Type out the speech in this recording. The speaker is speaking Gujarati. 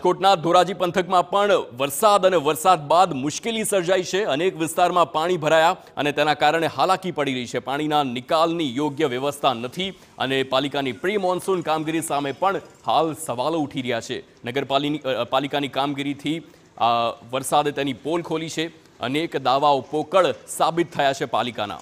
રાજકોટના ધોરાજી પંથકમાં પણ વરસાદ અને વરસાદ બાદ મુશ્કેલી સર્જાઈ છે અનેક વિસ્તારમાં પાણી ભરાયા અને તેના કારણે હાલાકી પડી રહી છે પાણીના નિકાલની યોગ્ય વ્યવસ્થા નથી અને પાલિકાની પ્રી મોન્સૂન કામગીરી સામે પણ હાલ સવાલો ઉઠી રહ્યા છે નગરપાલિની પાલિકાની કામગીરીથી વરસાદે તેની પોલ ખોલી છે અનેક દાવાઓ પોકળ સાબિત થયા છે પાલિકાના